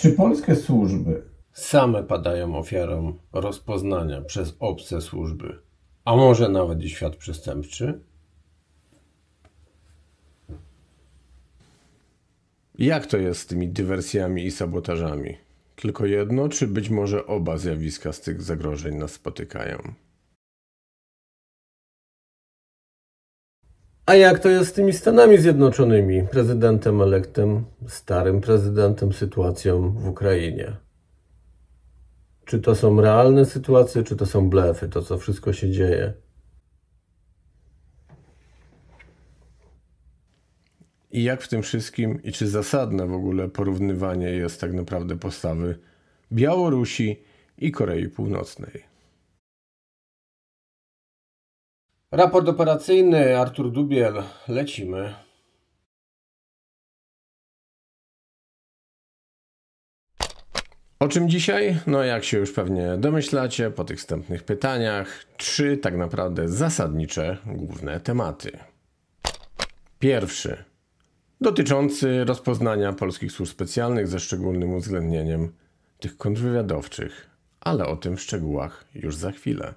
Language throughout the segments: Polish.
Czy polskie służby same padają ofiarą rozpoznania przez obce służby, a może nawet i świat przestępczy? Jak to jest z tymi dywersjami i sabotażami? Tylko jedno, czy być może oba zjawiska z tych zagrożeń nas spotykają? A jak to jest z tymi Stanami Zjednoczonymi, prezydentem elektem, starym prezydentem, sytuacją w Ukrainie? Czy to są realne sytuacje, czy to są blefy, to co wszystko się dzieje? I jak w tym wszystkim, i czy zasadne w ogóle porównywanie jest tak naprawdę postawy Białorusi i Korei Północnej? Raport operacyjny Artur Dubiel. Lecimy. O czym dzisiaj? No jak się już pewnie domyślacie po tych wstępnych pytaniach, trzy tak naprawdę zasadnicze główne tematy. Pierwszy dotyczący rozpoznania polskich służb specjalnych ze szczególnym uwzględnieniem tych kontrwywiadowczych, ale o tym w szczegółach już za chwilę.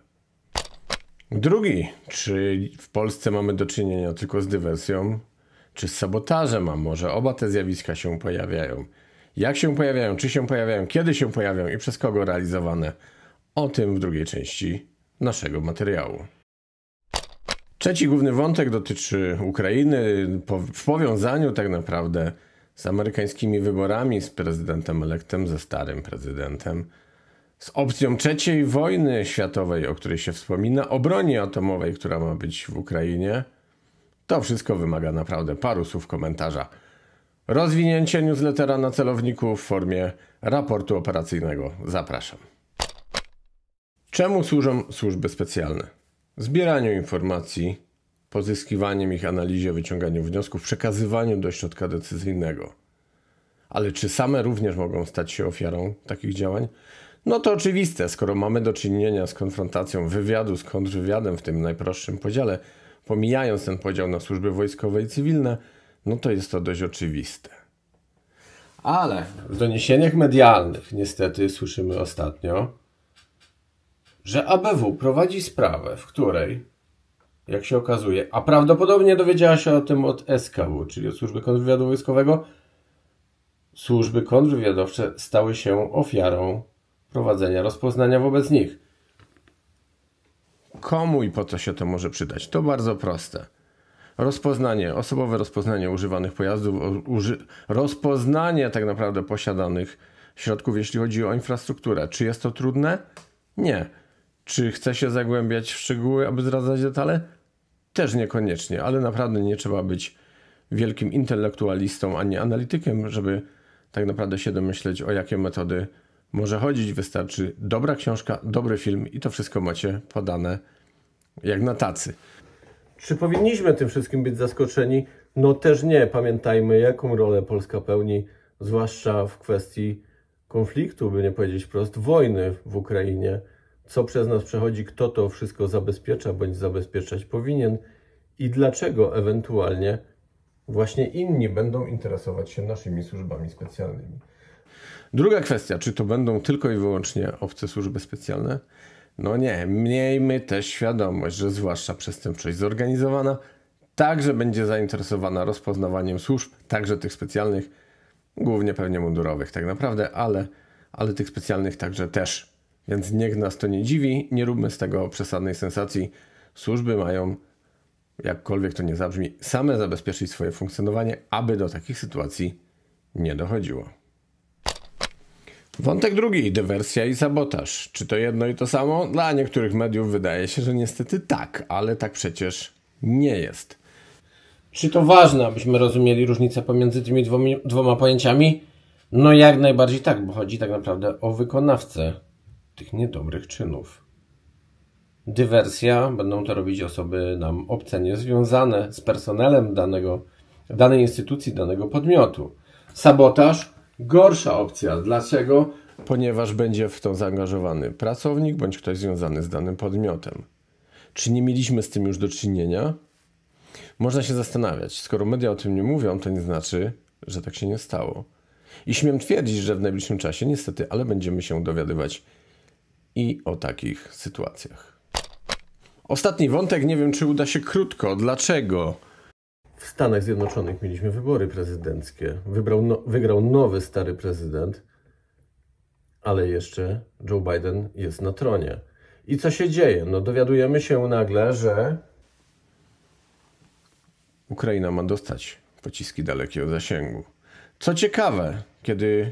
Drugi, czy w Polsce mamy do czynienia tylko z dywersją, czy z sabotażem, a może oba te zjawiska się pojawiają? Jak się pojawiają, czy się pojawiają, kiedy się pojawiają i przez kogo realizowane? O tym w drugiej części naszego materiału. Trzeci główny wątek dotyczy Ukrainy w powiązaniu tak naprawdę z amerykańskimi wyborami, z prezydentem elektem, ze starym prezydentem z opcją trzeciej wojny światowej, o której się wspomina, o broni atomowej, która ma być w Ukrainie. To wszystko wymaga naprawdę paru słów komentarza. Rozwinięcie newslettera na celowniku w formie raportu operacyjnego. Zapraszam. Czemu służą służby specjalne? Zbieraniu informacji, pozyskiwaniem ich analizie, wyciąganiu wniosków, przekazywaniu do środka decyzyjnego. Ale czy same również mogą stać się ofiarą takich działań? No to oczywiste, skoro mamy do czynienia z konfrontacją wywiadu z kontrwywiadem w tym najprostszym podziale, pomijając ten podział na służby wojskowe i cywilne, no to jest to dość oczywiste. Ale w doniesieniach medialnych niestety słyszymy ostatnio, że ABW prowadzi sprawę, w której, jak się okazuje, a prawdopodobnie dowiedziała się o tym od SKW, czyli od Służby Kontrwywiadu Wojskowego, służby kontrwywiadowcze stały się ofiarą prowadzenia rozpoznania wobec nich. Komu i po co się to może przydać? To bardzo proste. Rozpoznanie, osobowe rozpoznanie używanych pojazdów, uży... rozpoznanie tak naprawdę posiadanych środków, jeśli chodzi o infrastrukturę. Czy jest to trudne? Nie. Czy chce się zagłębiać w szczegóły, aby zdradzać detale? Też niekoniecznie, ale naprawdę nie trzeba być wielkim intelektualistą ani analitykiem, żeby tak naprawdę się domyśleć, o jakie metody może chodzić, wystarczy dobra książka, dobry film i to wszystko macie podane jak na tacy. Czy powinniśmy tym wszystkim być zaskoczeni? No też nie. Pamiętajmy, jaką rolę Polska pełni, zwłaszcza w kwestii konfliktu, by nie powiedzieć wprost, wojny w Ukrainie. Co przez nas przechodzi, kto to wszystko zabezpiecza bądź zabezpieczać powinien i dlaczego ewentualnie właśnie inni będą interesować się naszymi służbami specjalnymi. Druga kwestia, czy to będą tylko i wyłącznie obce służby specjalne? No nie, miejmy też świadomość, że zwłaszcza przestępczość zorganizowana także będzie zainteresowana rozpoznawaniem służb, także tych specjalnych, głównie pewnie mundurowych tak naprawdę, ale, ale tych specjalnych także też. Więc niech nas to nie dziwi, nie róbmy z tego przesadnej sensacji. Służby mają, jakkolwiek to nie zabrzmi, same zabezpieczyć swoje funkcjonowanie, aby do takich sytuacji nie dochodziło. Wątek drugi, dywersja i sabotaż. Czy to jedno i to samo? Dla niektórych mediów wydaje się, że niestety tak, ale tak przecież nie jest. Czy to ważne, abyśmy rozumieli różnicę pomiędzy tymi dwomi, dwoma pojęciami? No jak najbardziej tak, bo chodzi tak naprawdę o wykonawcę tych niedobrych czynów. Dywersja będą to robić osoby nam obce, niezwiązane z personelem danego, danej instytucji, danego podmiotu. Sabotaż gorsza opcja. Dlaczego? Ponieważ będzie w to zaangażowany pracownik bądź ktoś związany z danym podmiotem. Czy nie mieliśmy z tym już do czynienia? Można się zastanawiać. Skoro media o tym nie mówią, to nie znaczy, że tak się nie stało. I śmiem twierdzić, że w najbliższym czasie niestety, ale będziemy się dowiadywać i o takich sytuacjach. Ostatni wątek, nie wiem czy uda się krótko. Dlaczego? Stanach Zjednoczonych mieliśmy wybory prezydenckie. Wybrał no, wygrał nowy stary prezydent, ale jeszcze Joe Biden jest na tronie. I co się dzieje? No dowiadujemy się nagle, że Ukraina ma dostać pociski dalekiego zasięgu. Co ciekawe, kiedy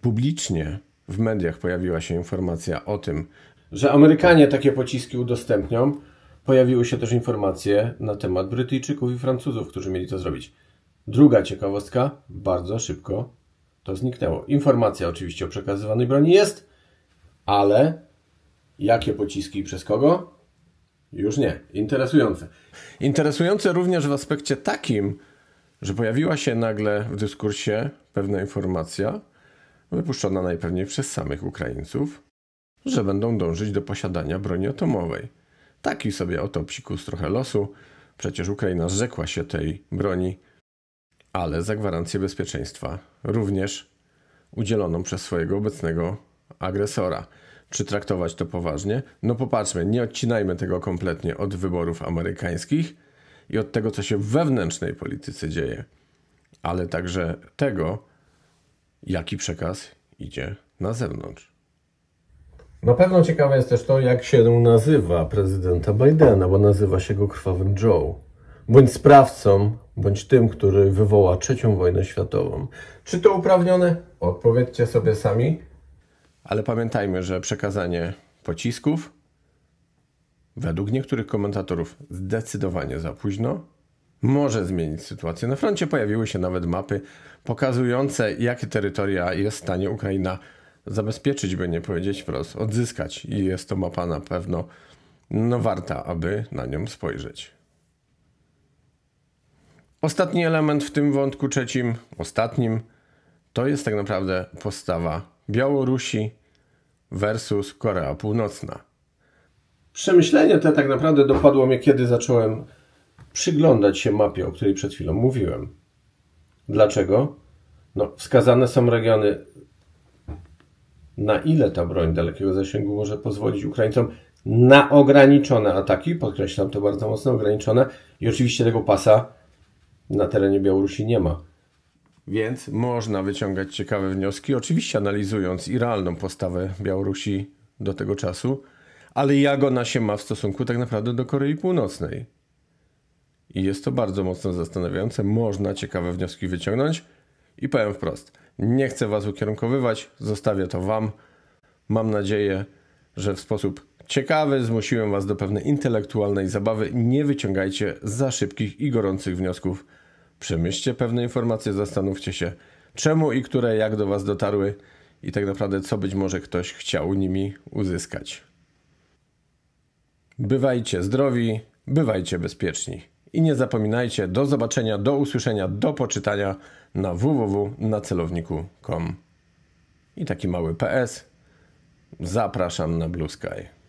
publicznie w mediach pojawiła się informacja o tym, że Amerykanie takie pociski udostępnią, Pojawiły się też informacje na temat Brytyjczyków i Francuzów, którzy mieli to zrobić. Druga ciekawostka, bardzo szybko to zniknęło. Informacja oczywiście o przekazywanej broni jest, ale jakie pociski i przez kogo? Już nie. Interesujące. Interesujące również w aspekcie takim, że pojawiła się nagle w dyskursie pewna informacja, wypuszczona najpewniej przez samych Ukraińców, że będą dążyć do posiadania broni atomowej. Taki sobie oto psikus trochę losu. Przecież Ukraina zrzekła się tej broni, ale za gwarancję bezpieczeństwa również udzieloną przez swojego obecnego agresora. Czy traktować to poważnie? No popatrzmy, nie odcinajmy tego kompletnie od wyborów amerykańskich i od tego, co się w wewnętrznej polityce dzieje, ale także tego, jaki przekaz idzie na zewnątrz. Na pewno ciekawe jest też to, jak się nazywa prezydenta Bidena, bo nazywa się go krwawym Joe. Bądź sprawcą, bądź tym, który wywoła trzecią wojnę światową. Czy to uprawnione? Odpowiedzcie sobie sami. Ale pamiętajmy, że przekazanie pocisków według niektórych komentatorów zdecydowanie za późno może zmienić sytuację. Na froncie pojawiły się nawet mapy pokazujące, jakie terytoria jest w stanie Ukraina zabezpieczyć, by nie powiedzieć wprost, odzyskać i jest to mapa na pewno no, warta, aby na nią spojrzeć. Ostatni element w tym wątku trzecim, ostatnim, to jest tak naprawdę postawa Białorusi versus Korea Północna. Przemyślenie te tak naprawdę dopadło mnie, kiedy zacząłem przyglądać się mapie, o której przed chwilą mówiłem. Dlaczego? No, wskazane są regiony na ile ta broń dalekiego zasięgu może pozwolić Ukraińcom na ograniczone ataki, podkreślam to bardzo mocno, ograniczone i oczywiście tego pasa na terenie Białorusi nie ma. Więc można wyciągać ciekawe wnioski, oczywiście analizując i realną postawę Białorusi do tego czasu, ale jak ona się ma w stosunku tak naprawdę do Korei Północnej. I jest to bardzo mocno zastanawiające. Można ciekawe wnioski wyciągnąć. I powiem wprost, nie chcę Was ukierunkowywać, zostawię to Wam. Mam nadzieję, że w sposób ciekawy zmusiłem Was do pewnej intelektualnej zabawy. Nie wyciągajcie za szybkich i gorących wniosków. Przemyślcie pewne informacje, zastanówcie się, czemu i które jak do Was dotarły i tak naprawdę co być może ktoś chciał nimi uzyskać. Bywajcie zdrowi, bywajcie bezpieczni. I nie zapominajcie, do zobaczenia, do usłyszenia, do poczytania na www.nacelowniku.com. I taki mały PS. Zapraszam na Blue Sky.